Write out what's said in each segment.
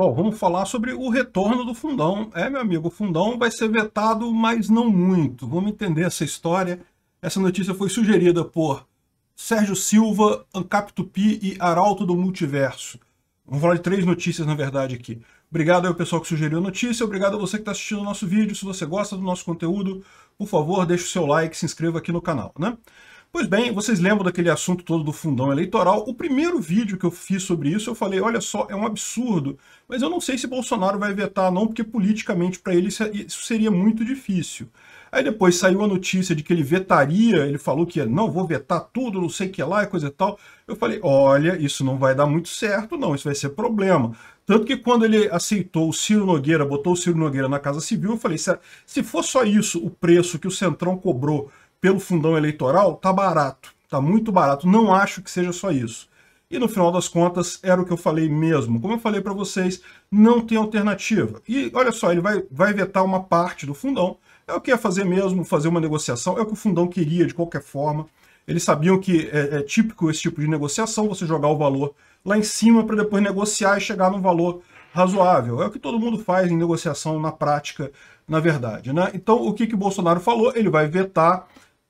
Bom, vamos falar sobre o retorno do fundão. É, meu amigo, o fundão vai ser vetado, mas não muito. Vamos entender essa história. Essa notícia foi sugerida por Sérgio Silva, Ancap Tupi e Arauto do Multiverso. Vamos falar de três notícias, na verdade, aqui. Obrigado ao pessoal que sugeriu a notícia, obrigado a você que está assistindo o nosso vídeo. Se você gosta do nosso conteúdo, por favor, deixe o seu like, se inscreva aqui no canal, né? Pois bem, vocês lembram daquele assunto todo do fundão eleitoral? O primeiro vídeo que eu fiz sobre isso, eu falei, olha só, é um absurdo, mas eu não sei se Bolsonaro vai vetar não, porque politicamente para ele é, isso seria muito difícil. Aí depois saiu a notícia de que ele vetaria, ele falou que não, vou vetar tudo, não sei o que lá e coisa e tal. Eu falei, olha, isso não vai dar muito certo não, isso vai ser problema. Tanto que quando ele aceitou o Ciro Nogueira, botou o Ciro Nogueira na Casa Civil, eu falei, se for só isso, o preço que o Centrão cobrou pelo fundão eleitoral, tá barato, tá muito barato. Não acho que seja só isso. E no final das contas, era o que eu falei mesmo. Como eu falei para vocês, não tem alternativa. E olha só, ele vai, vai vetar uma parte do fundão. É o que ia é fazer mesmo, fazer uma negociação. É o que o fundão queria, de qualquer forma. Eles sabiam que é, é típico esse tipo de negociação, você jogar o valor lá em cima para depois negociar e chegar num valor razoável. É o que todo mundo faz em negociação na prática, na verdade. Né? Então, o que, que Bolsonaro falou? Ele vai vetar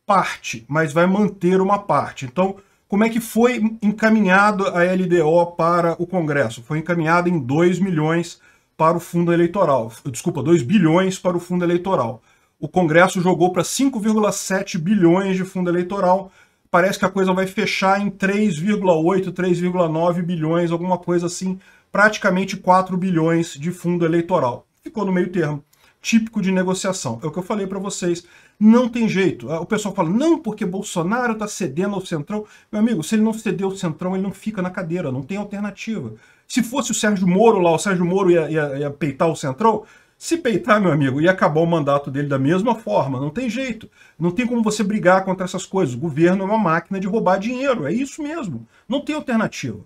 parte, mas vai manter uma parte. Então, como é que foi encaminhado a LDO para o Congresso? Foi encaminhada em 2 milhões para o fundo eleitoral. Desculpa, 2 bilhões para o fundo eleitoral. O Congresso jogou para 5,7 bilhões de fundo eleitoral. Parece que a coisa vai fechar em 3,8, 3,9 bilhões, alguma coisa assim, praticamente 4 bilhões de fundo eleitoral. Ficou no meio termo. Típico de negociação. É o que eu falei para vocês não tem jeito. Ah, o pessoal fala, não, porque Bolsonaro está cedendo ao Centrão. Meu amigo, se ele não ceder ao Centrão, ele não fica na cadeira, não tem alternativa. Se fosse o Sérgio Moro lá, o Sérgio Moro ia, ia, ia peitar o Centrão, se peitar, meu amigo, ia acabar o mandato dele da mesma forma. Não tem jeito. Não tem como você brigar contra essas coisas. O governo é uma máquina de roubar dinheiro. É isso mesmo. Não tem alternativa.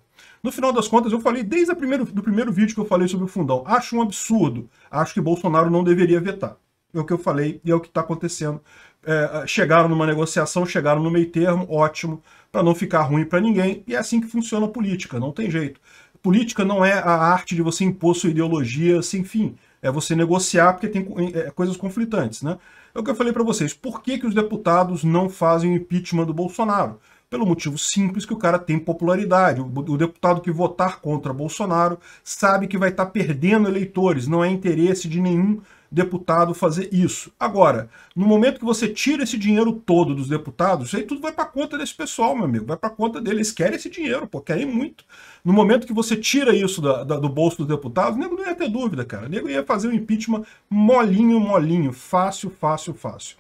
No final das contas, eu falei desde o primeiro, do primeiro vídeo que eu falei sobre o fundão. Acho um absurdo. Acho que Bolsonaro não deveria vetar é o que eu falei e é o que está acontecendo. É, é, chegaram numa negociação, chegaram no meio termo, ótimo, para não ficar ruim para ninguém, e é assim que funciona a política, não tem jeito. Política não é a arte de você impor sua ideologia sem assim, fim, é você negociar porque tem é, coisas conflitantes. Né? É o que eu falei para vocês, por que, que os deputados não fazem o impeachment do Bolsonaro? pelo motivo simples que o cara tem popularidade. O, deputado que votar contra Bolsonaro sabe que vai estar tá perdendo eleitores, não é interesse de nenhum deputado fazer isso. Agora, no momento que você tira esse dinheiro todo dos deputados, isso aí tudo vai para conta desse pessoal, meu amigo, vai para conta deles, querem esse dinheiro, pô, querem muito. No momento que você tira isso da, da, do bolso dos deputados, o nego não ia ter dúvida, cara. O nego ia fazer um impeachment molinho, molinho, fácil, fácil, fácil.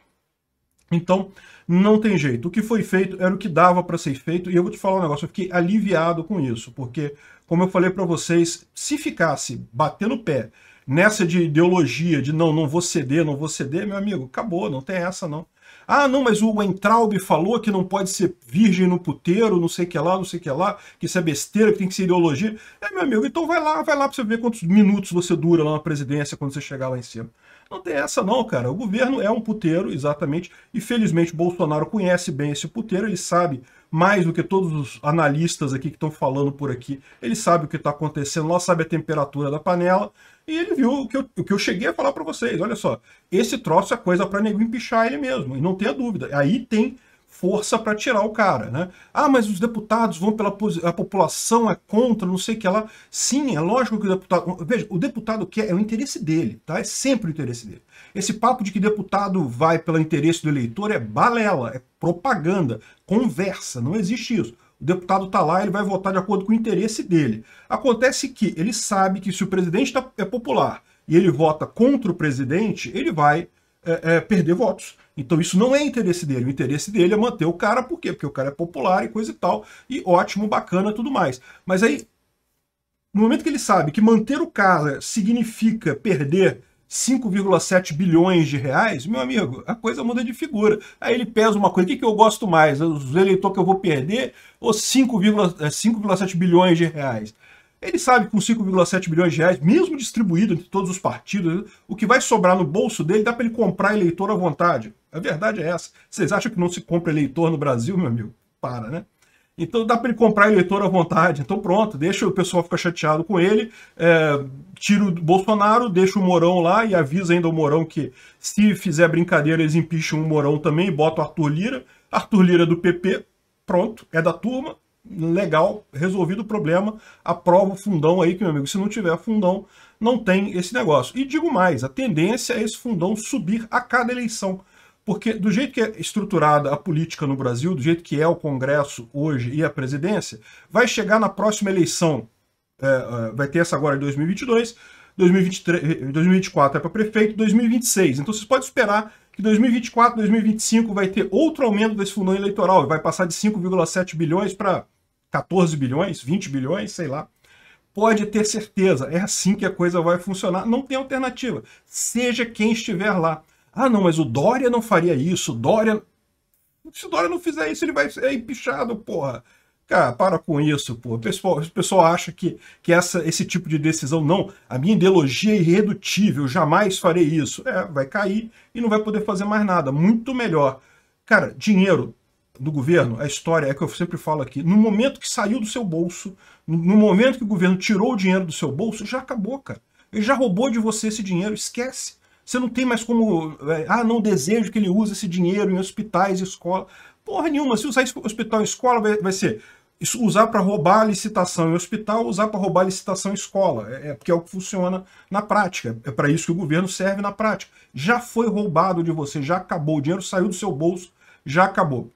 Então, não tem jeito. O que foi feito era o que dava para ser feito, e eu vou te falar um negócio, eu fiquei aliviado com isso, porque, como eu falei para vocês, se ficasse batendo o pé nessa de ideologia, de não, não vou ceder, não vou ceder, meu amigo, acabou, não tem essa não. Ah, não, mas o entraube falou que não pode ser virgem no puteiro, não sei o que lá, não sei o que lá, que isso é besteira, que tem que ser ideologia. É, meu amigo, então vai lá, vai lá pra você ver quantos minutos você dura lá na presidência quando você chegar lá em cima. Não tem essa não, cara. O governo é um puteiro, exatamente, e felizmente Bolsonaro conhece bem esse puteiro, ele sabe mais do que todos os analistas aqui que estão falando por aqui. Ele sabe o que está acontecendo lá, sabe a temperatura da panela, e ele viu o que eu, o que eu cheguei a falar para vocês. Olha só, esse troço é coisa para nego empichar ele mesmo, e não tenha dúvida. Aí tem força para tirar o cara, né? Ah, mas os deputados vão pela a população é contra, não sei o que lá. Sim, é lógico que o deputado, veja, o deputado quer é o interesse dele, tá? É sempre o interesse dele. Esse papo de que deputado vai pelo interesse do eleitor é balela, é propaganda, conversa, não existe isso. O deputado está lá, ele vai votar de acordo com o interesse dele. Acontece que ele sabe que se o presidente tá, é popular e ele vota contra o presidente, ele vai é, é, perder votos. Então isso não é interesse dele. O interesse dele é manter o cara, por quê? Porque o cara é popular e coisa e tal, e ótimo, bacana tudo mais. Mas aí, no momento que ele sabe que manter o cara significa perder 5,7 bilhões de reais, meu amigo, a coisa muda de figura. Aí ele pesa uma coisa, o que, que eu gosto mais? Os eleitores que eu vou perder ou 5,7 é, bilhões de reais? Ele sabe que com 5,7 bilhões de reais, mesmo distribuído entre todos os partidos, o que vai sobrar no bolso dele dá para ele comprar eleitor à vontade. A verdade é essa. Vocês acham que não se compra eleitor no Brasil, meu amigo? Para, né? Então dá para ele comprar eleitor à vontade. Então pronto, deixa o pessoal ficar chateado com ele, é, tira o Bolsonaro, deixa o Morão lá e avisa ainda o Morão que se fizer brincadeira eles empicham o Morão também e botam o Arthur Lira. Arthur Lira do PP, pronto, é da turma, legal, resolvido o problema, aprova o fundão aí, que meu amigo, se não tiver fundão, não tem esse negócio. E digo mais, a tendência é esse fundão subir a cada eleição. Porque do jeito que é estruturada a política no Brasil, do jeito que é o Congresso hoje e a presidência, vai chegar na próxima eleição, é, é vai ter essa agora em 2022, 2023, 2024 é para prefeito, 2026. Então vocês podem esperar que 2024, 2025 vai ter outro aumento desse fundão eleitoral, vai passar de 5,7 bilhões para 14 bilhões, 20 bilhões, sei lá. Pode ter certeza, é assim que a coisa vai funcionar. Não tem alternativa. Seja quem estiver lá. Ah, não, mas o Dória não faria isso, o Dória. Se o Dória não fizer isso, ele vai ser empichado, porra. Cara, para com isso, porra. O pessoal, o pessoal acha que, que essa, esse tipo de decisão, não, a minha ideologia é irredutível, jamais farei isso. É, vai cair e não vai poder fazer mais nada. Muito melhor. Cara, dinheiro do governo, a história é que eu sempre falo aqui, no momento que saiu do seu bolso, no momento que o governo tirou o dinheiro do seu bolso, já acabou, cara. Ele já roubou de você esse dinheiro, esquece. Você não tem mais como. É, ah, não desejo que ele use esse dinheiro em hospitais, e escola. Porra nenhuma. Se usar hospital e escola, vai, vai ser usar para roubar a licitação em hospital, usar para roubar a licitação em escola. É, é, porque é o que funciona na prática. É, é para isso que o governo serve na prática. Já foi roubado de você, já acabou. O dinheiro saiu do seu bolso, já acabou.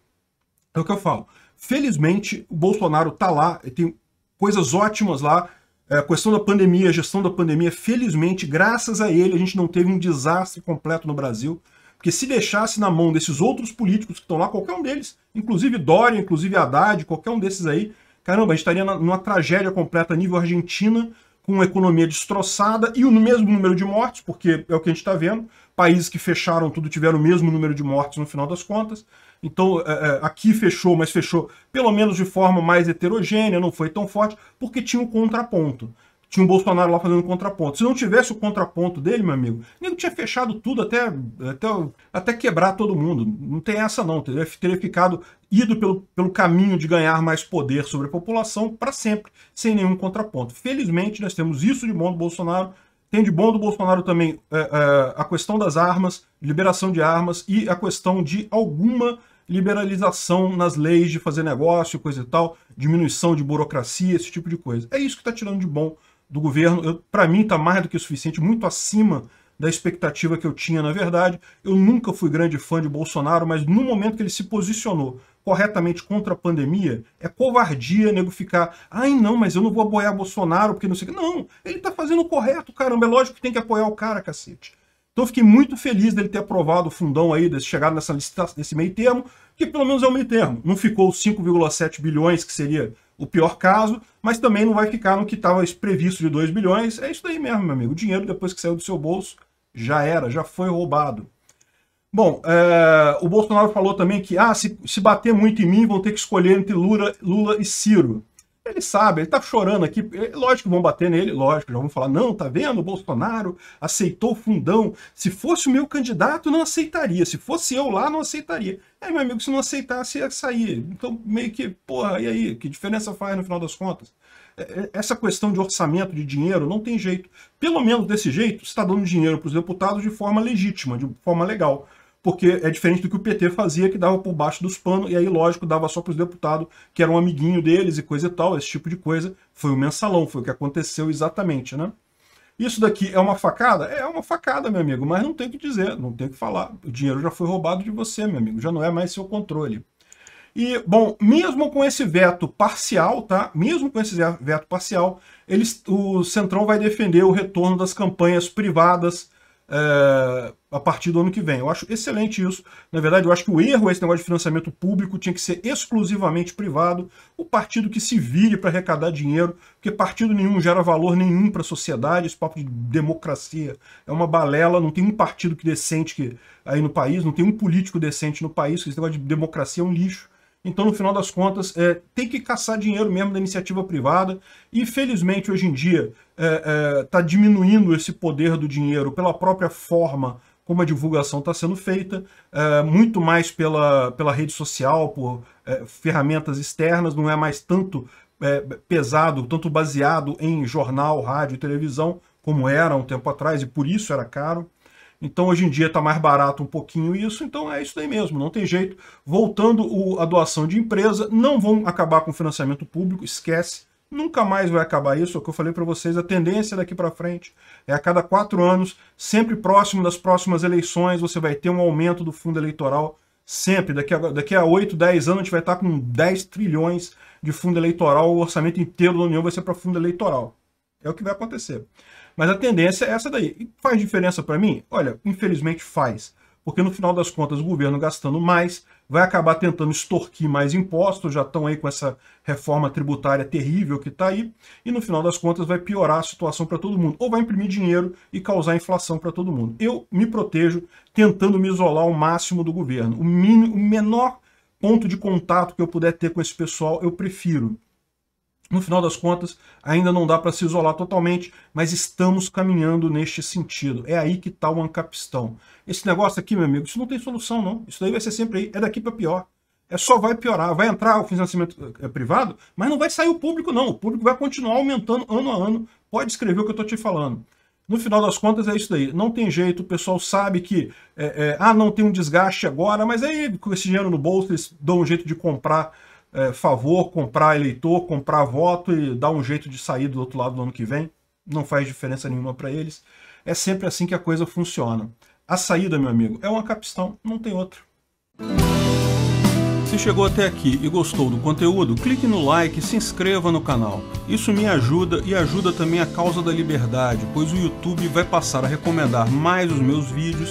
É o que eu falo. Felizmente, o Bolsonaro tá lá, tem coisas ótimas lá, é, a questão da pandemia, a gestão da pandemia, felizmente, graças a ele, a gente não teve um desastre completo no Brasil, porque se deixasse na mão desses outros políticos que estão lá, qualquer um deles, inclusive Dória, inclusive Haddad, qualquer um desses aí, caramba, a gente estaria numa tragédia completa a nível Argentina, com a economia destroçada e o mesmo número de mortes, porque é o que a gente está vendo, países que fecharam tudo tiveram o mesmo número de mortes no final das contas, então, é, é, aqui fechou, mas fechou pelo menos de forma mais heterogênea, não foi tão forte, porque tinha um contraponto. Tinha um Bolsonaro lá fazendo um contraponto. Se não tivesse o contraponto dele, meu amigo, ele tinha fechado tudo até, até, até quebrar todo mundo. Não tem essa não. Teria, teria ficado ido pelo, pelo caminho de ganhar mais poder sobre a população para sempre, sem nenhum contraponto. Felizmente, nós temos isso de bom do Bolsonaro, tem de bom do Bolsonaro também é, é, a questão das armas, liberação de armas e a questão de alguma liberalização nas leis de fazer negócio, coisa e tal, diminuição de burocracia, esse tipo de coisa. É isso que está tirando de bom do governo. Para mim está mais do que o suficiente, muito acima da expectativa que eu tinha, na verdade. Eu nunca fui grande fã de Bolsonaro, mas no momento que ele se posicionou corretamente contra a pandemia, é covardia nego ficar, ai não, mas eu não vou apoiar Bolsonaro porque não sei o que. Não, ele tá fazendo o correto, caramba, é lógico que tem que apoiar o cara, cacete. Então fiquei muito feliz dele ter aprovado o fundão aí, desse, chegado nessa licitação, nesse meio termo, que pelo menos é um meio termo. Não ficou 5,7 bilhões, que seria o pior caso, mas também não vai ficar no que estava previsto de 2 bilhões. É isso daí mesmo, meu amigo. O dinheiro, depois que saiu do seu bolso, já era, já foi roubado. Bom, é, o Bolsonaro falou também que ah, se, se bater muito em mim, vão ter que escolher entre Lula, Lula e Ciro. Ele sabe, ele tá chorando aqui. Eh, lógico que vão bater nele, lógico, já vão falar: não, tá vendo? O Bolsonaro aceitou o fundão. Se fosse o meu candidato, não aceitaria. Se fosse eu lá, não aceitaria. Aí, meu amigo, se não aceitasse, ia sair. Então, meio que, porra, e aí? Que diferença faz no final das contas? essa questão de orçamento, de dinheiro, não tem jeito. Pelo menos desse jeito, está dando dinheiro para os deputados de forma legítima, de forma legal. Porque é diferente do que o PT fazia, que dava por baixo dos panos, e aí, lógico, dava só para os deputados que eram um amiguinho deles e coisa e tal, esse tipo de coisa. Foi o mensalão, foi o que aconteceu exatamente, né? Isso daqui é uma facada? É, é uma facada, meu amigo, mas não tem o que dizer, não tem o que falar. O dinheiro já foi roubado de você, meu amigo, já não é mais seu controle. E, bom, mesmo com esse veto parcial, tá? Mesmo com esse veto parcial, eles, o Centrão vai defender o retorno das campanhas privadas é, a partir do ano que vem. Eu acho excelente isso. Na verdade, eu acho que o erro é esse negócio de financiamento público tinha que ser exclusivamente privado. O partido que se vire para arrecadar dinheiro, porque partido nenhum gera valor nenhum para a sociedade. Esse papo de democracia é uma balela. Não tem um partido que decente que, aí no país, não tem um político decente no país. Esse negócio de democracia é um lixo. Então, no final das contas, é, tem que caçar dinheiro mesmo da iniciativa privada. E, felizmente, hoje em dia, está é, é, tá diminuindo esse poder do dinheiro pela própria forma como a divulgação está sendo feita, é, muito mais pela, pela rede social, por é, ferramentas externas, não é mais tanto é, pesado, tanto baseado em jornal, rádio e televisão, como era um tempo atrás, e por isso era caro. Então hoje em dia está mais barato um pouquinho isso, então é isso aí mesmo, não tem jeito. Voltando o, a doação de empresa, não vão acabar com o financiamento público, esquece. Nunca mais vai acabar isso, é o que eu falei para vocês, a tendência daqui para frente é a cada quatro anos, sempre próximo das próximas eleições, você vai ter um aumento do fundo eleitoral, sempre. Daqui a, daqui dez anos a gente vai estar tá com 10 trilhões de fundo eleitoral, o orçamento inteiro da União vai ser para fundo eleitoral. É o que vai acontecer. Mas a tendência é essa daí. E faz diferença para mim? Olha, infelizmente faz. Porque no final das contas, o governo gastando mais, vai acabar tentando extorquir mais impostos, já estão aí com essa reforma tributária terrível que está aí, e no final das contas vai piorar a situação para todo mundo, ou vai imprimir dinheiro e causar inflação para todo mundo. Eu me protejo tentando me isolar ao máximo do governo. O, mínimo, o menor ponto de contato que eu puder ter com esse pessoal, eu prefiro. No final das contas, ainda não dá para se isolar totalmente, mas estamos caminhando neste sentido. É aí que está o ancapistão. Esse negócio aqui, meu amigo, isso não tem solução, não. Isso daí vai ser sempre aí. É daqui para pior. É só vai piorar. Vai entrar o financiamento eh, privado, mas não vai sair o público, não. O público vai continuar aumentando ano a ano. Pode escrever o que eu estou te falando. No final das contas, é isso daí. Não tem jeito, o pessoal sabe que, é, é, ah, não tem um desgaste agora, mas aí com esse dinheiro no bolso eles dão um jeito de comprar é, favor, comprar eleitor, comprar voto e dar um jeito de sair do outro lado no ano que vem. Não faz diferença nenhuma para eles. É sempre assim que a coisa funciona. A saída, meu amigo, é uma capistão, não tem outra. Se chegou até aqui e gostou do conteúdo, clique no like e se inscreva no canal. Isso me ajuda e ajuda também a causa da liberdade, pois o YouTube vai passar a recomendar mais os meus vídeos